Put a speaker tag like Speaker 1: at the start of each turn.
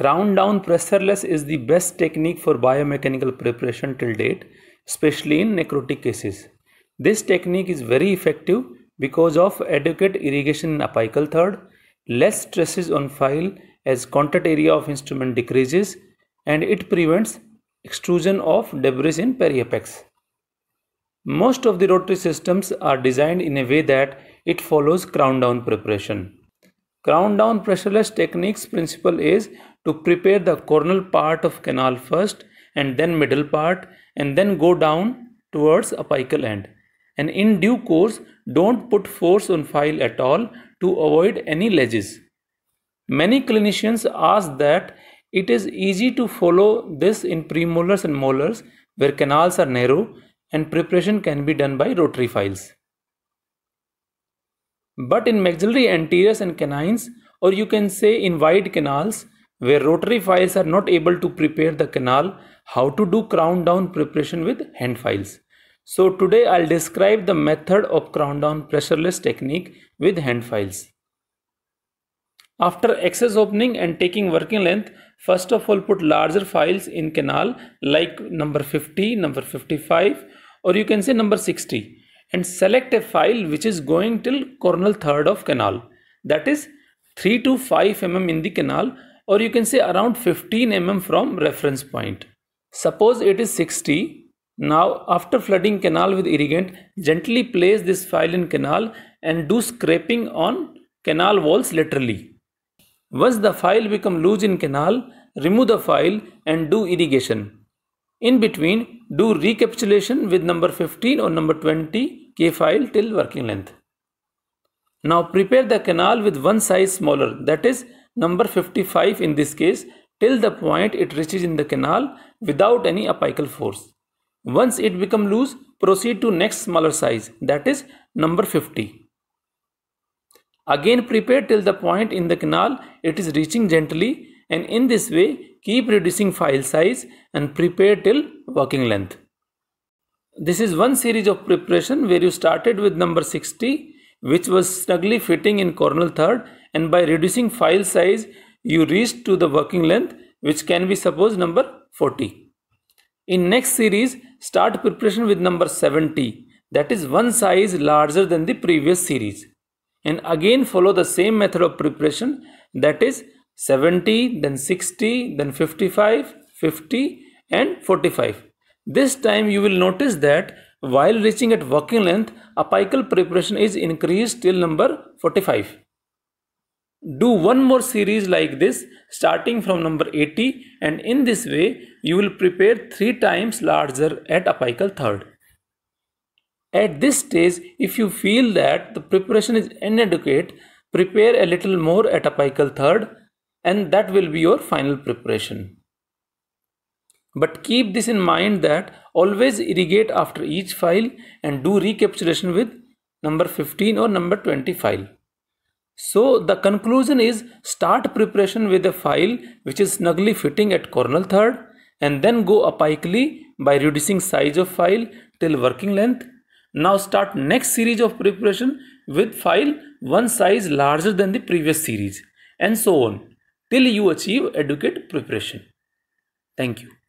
Speaker 1: Ground down pressureless is the best technique for biomechanical preparation till date, especially in necrotic cases. This technique is very effective because of adequate irrigation in apical third, less stresses on file as contact area of instrument decreases and it prevents extrusion of debris in periapex. Most of the rotary systems are designed in a way that it follows crown down preparation. Crown down pressureless techniques principle is to prepare the coronal part of canal first and then middle part and then go down towards apical end. And in due course, don't put force on file at all to avoid any ledges. Many clinicians ask that it is easy to follow this in premolars and molars where canals are narrow and preparation can be done by rotary files. But in maxillary anteriors and canines, or you can say in wide canals, where rotary files are not able to prepare the canal, how to do crown down preparation with hand files. So today I'll describe the method of crown down pressureless technique with hand files. After access opening and taking working length, first of all put larger files in canal like number 50, number 55 or you can say number 60 and select a file which is going till coronal third of canal that is 3 to 5 mm in the canal or you can say around 15 mm from reference point. Suppose it is 60. Now after flooding canal with irrigant, gently place this file in canal and do scraping on canal walls laterally. Once the file become loose in canal, remove the file and do irrigation. In between, do recapitulation with number 15 or number 20 K file till working length. Now prepare the canal with one size smaller that is number 55 in this case till the point it reaches in the canal without any apical force. Once it become loose proceed to next smaller size that is number 50. Again prepare till the point in the canal it is reaching gently and in this way keep reducing file size and prepare till working length. This is one series of preparation where you started with number 60 which was snugly fitting in coronal third and by reducing file size you reached to the working length which can be supposed number 40. In next series start preparation with number 70 that is one size larger than the previous series and again follow the same method of preparation that is 70 then 60 then 55 50 and 45 this time you will notice that while reaching at working length, apical preparation is increased till number 45. Do one more series like this starting from number 80 and in this way you will prepare 3 times larger at apical third. At this stage, if you feel that the preparation is inadequate, prepare a little more at apical third and that will be your final preparation. But keep this in mind that always irrigate after each file and do recapitulation with number 15 or number 20 file. So the conclusion is start preparation with a file which is snugly fitting at coronal third and then go apically by reducing size of file till working length. Now start next series of preparation with file one size larger than the previous series and so on till you achieve adequate preparation. Thank you.